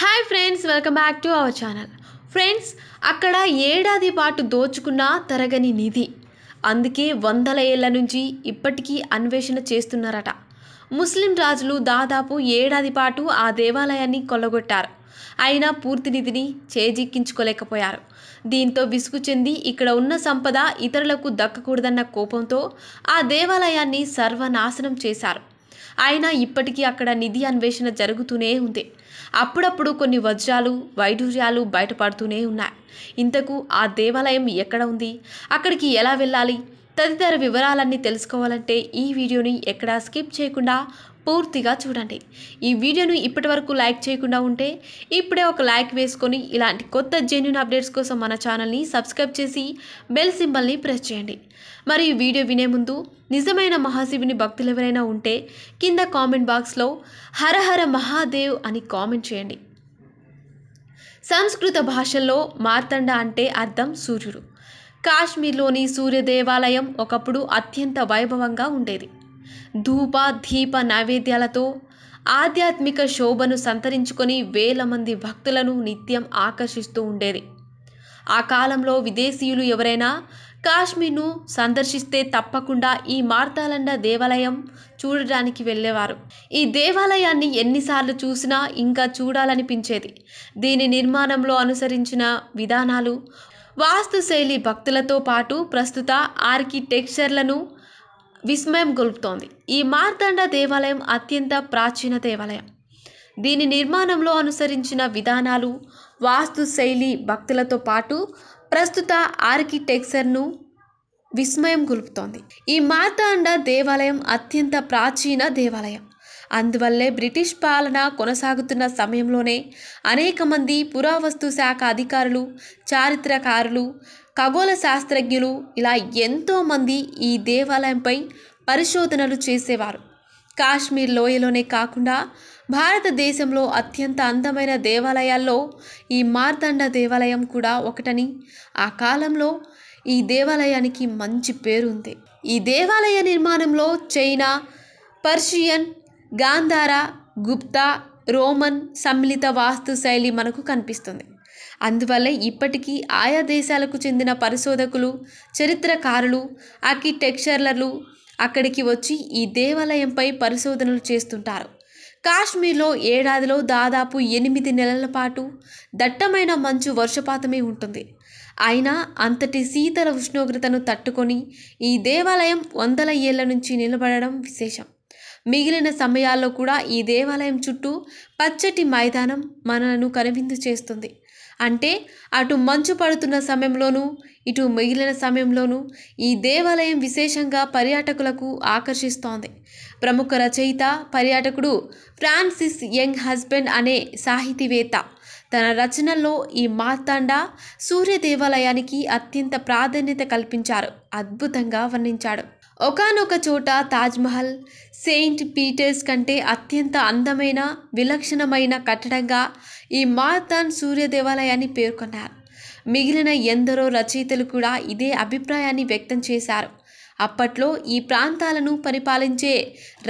hi friends welcome back to our channel friends అక్కడ ఏడాది పాటు దోచుకున్న తరగని నిధి అందుకే వందల ఏళ్ల నుంచి ఇప్పటికీ అన్వేషణ చేస్తున్నారట ముస్లిం రాజులు దాదాపు ఏడాది పాటు ఆ దేవాలయాన్ని కొల్లగొట్టారు అయినా పూర్తి నిధిని చేజిక్కించుకోలేకపోయారు దీంతో విసుగు చెంది ఇక్కడ ఉన్న సంపద ఇతరులకు దక్కకూడదన్న కోపంతో ఆ దేవాలయాన్ని సర్వనాశనం చేశారు అయినా ఇప్పటికీ అక్కడ నిధి అన్వేషణ జరుగుతూనే ఉంది అప్పుడప్పుడు కొన్ని వజ్రాలు వైడూర్యాలు బయటపడుతూనే ఉన్నాయి ఇంతకు ఆ దేవాలయం ఎక్కడ ఉంది అక్కడికి ఎలా వెళ్ళాలి తదితర వివరాలన్నీ తెలుసుకోవాలంటే ఈ వీడియోని ఎక్కడా స్కిప్ చేయకుండా పూర్తిగా చూడండి ఈ వీడియోను ఇప్పటి వరకు లైక్ చేయకుండా ఉంటే ఇప్పుడే ఒక లైక్ వేసుకొని ఇలాంటి కొత్త జెన్యున్ అప్డేట్స్ కోసం మన ఛానల్ని సబ్స్క్రైబ్ చేసి బెల్ సింబల్ని ప్రెస్ చేయండి మరి ఈ వీడియో వినే ముందు నిజమైన మహాశివుని భక్తులు ఎవరైనా ఉంటే కింద కామెంట్ బాక్స్లో హరహర మహాదేవ్ అని కామెంట్ చేయండి సంస్కృత భాషల్లో మార్తండ అంటే అర్థం సూర్యుడు కాశ్మీర్లోని సూర్య దేవాలయం ఒకప్పుడు అత్యంత వైభవంగా ఉండేది ధూప దీప నైవేద్యాలతో ఆధ్యాత్మిక శోభను సంతరించుకొని వేల మంది భక్తులను నిత్యం ఆకర్షిస్తూ ఉండేది ఆ కాలంలో విదేశీయులు ఎవరైనా కాశ్మీర్ను సందర్శిస్తే తప్పకుండా ఈ మార్తాలండ దేవాలయం చూడడానికి వెళ్ళేవారు ఈ దేవాలయాన్ని ఎన్నిసార్లు చూసినా ఇంకా చూడాలనిపించేది దీని నిర్మాణంలో అనుసరించిన విధానాలు వాస్తుశైలి భక్తులతో పాటు ప్రస్తుత ఆర్కిటెక్చర్లను విస్మయం గొలుపుతోంది ఈ మార్తాండ దేవాలయం అత్యంత ప్రాచీన దేవాలయం దీని నిర్మాణంలో అనుసరించిన విధానాలు వాస్తు శైలి భక్తులతో పాటు ప్రస్తుత ఆర్కిటెక్చర్ను విస్మయం గొలుపుతోంది ఈ మార్తాండ దేవాలయం అత్యంత ప్రాచీన దేవాలయం అందువల్లే బ్రిటిష్ పాలన కొనసాగుతున్న సమయంలోనే అనేక మంది పురావస్తు శాఖ అధికారులు చారిత్రకారులు ఖగోళ శాస్త్రజ్ఞులు ఇలా ఎంతోమంది ఈ దేవాలయంపై పరిశోధనలు చేసేవారు కాశ్మీర్ లోయలోనే కాకుండా భారతదేశంలో అత్యంత అందమైన దేవాలయాల్లో ఈ మార్తండ దేవాలయం కూడా ఒకటని ఆ కాలంలో ఈ దేవాలయానికి మంచి పేరుంది ఈ దేవాలయ నిర్మాణంలో China Persian Gandhara Gupta Roman సమ్మిళిత వాస్తు శైలి మనకు కనిపిస్తుంది అందువల్ల ఇప్పటికీ ఆయా దేశాలకు చెందిన పరిశోధకులు చరిత్రకారులు ఆర్కిటెక్చర్లు అక్కడికి వచ్చి ఈ దేవాలయంపై పరిశోధనలు చేస్తుంటారు కాశ్మీర్లో ఏడాదిలో దాదాపు ఎనిమిది నెలల పాటు దట్టమైన మంచు వర్షపాతమే ఉంటుంది అయినా అంతటి శీతల ఉష్ణోగ్రతను తట్టుకొని ఈ దేవాలయం వందల ఏళ్ల నుంచి నిలబడడం విశేషం మిగిలిన సమయాల్లో కూడా ఈ దేవాలయం చుట్టూ పచ్చటి మైదానం మనలను కనువిందు చేస్తుంది అంటే అటు మంచు పడుతున్న సమయంలోనూ ఇటు మిగిలిన సమయంలోనూ ఈ దేవాలయం విశేషంగా పర్యాటకులకు ఆకర్షిస్తోంది ప్రముఖ రచయిత పర్యాటకుడు ఫ్రాన్సిస్ యంగ్ హస్బెండ్ అనే సాహితీవేత్త తన రచనల్లో ఈ మార్తాండ సూర్య దేవాలయానికి అత్యంత ప్రాధాన్యత కల్పించారు అద్భుతంగా వర్ణించాడు ఒకనొక చోట తాజ్మహల్ సెయింట్ పీటర్స్ కంటే అత్యంత అందమైన విలక్షణమైన కట్టడంగా ఈ మార్తాన్ సూర్య దేవాలయాన్ని పేర్కొన్నారు మిగిలిన ఎందరో రచయితలు కూడా ఇదే అభిప్రాయాన్ని వ్యక్తం చేశారు అప్పట్లో ఈ ప్రాంతాలను పరిపాలించే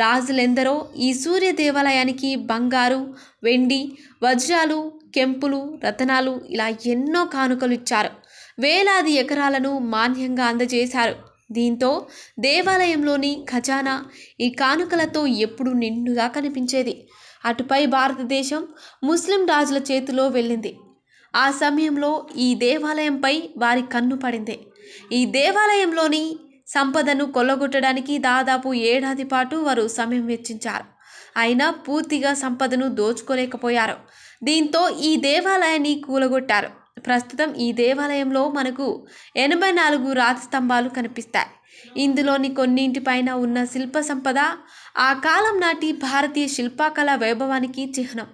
రాజులెందరో ఈ సూర్య దేవాలయానికి బంగారు వెండి వజ్రాలు కెంపులు రతనాలు ఇలా ఎన్నో కానుకలు ఇచ్చారు వేలాది ఎకరాలను మాన్యంగా అందజేశారు దీంతో దేవాలయంలోని ఖజానా ఈ కానుకలతో ఎప్పుడు నిండుగా కనిపించేది అటుపై భారతదేశం ముస్లిం రాజుల చేతిలో వెళ్ళింది ఆ సమయంలో ఈ దేవాలయంపై వారి కన్ను పడింది ఈ దేవాలయంలోని సంపదను కొల్లగొట్టడానికి దాదాపు ఏడాది పాటు వారు సమయం వెచ్చించారు అయినా పూర్తిగా సంపదను దోచుకోలేకపోయారు దీంతో ఈ దేవాలయాన్ని కూలగొట్టారు ప్రస్తుతం ఈ దేవాలయంలో మనకు ఎనభై నాలుగు రాతి స్తంభాలు కనిపిస్తాయి ఇందులోని కొన్నింటిపైన ఉన్న శిల్ప సంపద ఆ కాలం నాటి భారతీయ శిల్పకళ వైభవానికి చిహ్నం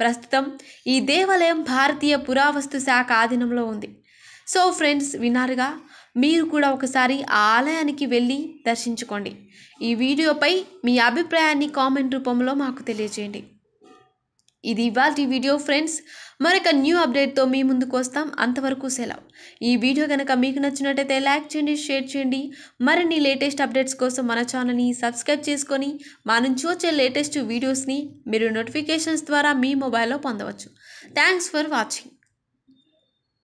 ప్రస్తుతం ఈ దేవాలయం భారతీయ పురావస్తు శాఖ ఆధీనంలో ఉంది సో ఫ్రెండ్స్ విన్నారుగా మీరు కూడా ఒకసారి ఆ ఆలయానికి వెళ్ళి దర్శించుకోండి ఈ వీడియోపై మీ అభిప్రాయాన్ని కామెంట్ రూపంలో మాకు తెలియజేయండి ఇది ఇవాళ వీడియో ఫ్రెండ్స్ మరొక న్యూ అప్డేట్తో మీ ముందుకు వస్తాం అంతవరకు సెలవు ఈ వీడియో కనుక మీకు నచ్చినట్టయితే లైక్ చేయండి షేర్ చేయండి మరిన్ని లేటెస్ట్ అప్డేట్స్ కోసం మన ఛానల్ని సబ్స్క్రైబ్ చేసుకొని మా నుంచి వచ్చే లేటెస్ట్ వీడియోస్ని మీరు నోటిఫికేషన్స్ ద్వారా మీ మొబైల్లో పొందవచ్చు థ్యాంక్స్ ఫర్ వాచింగ్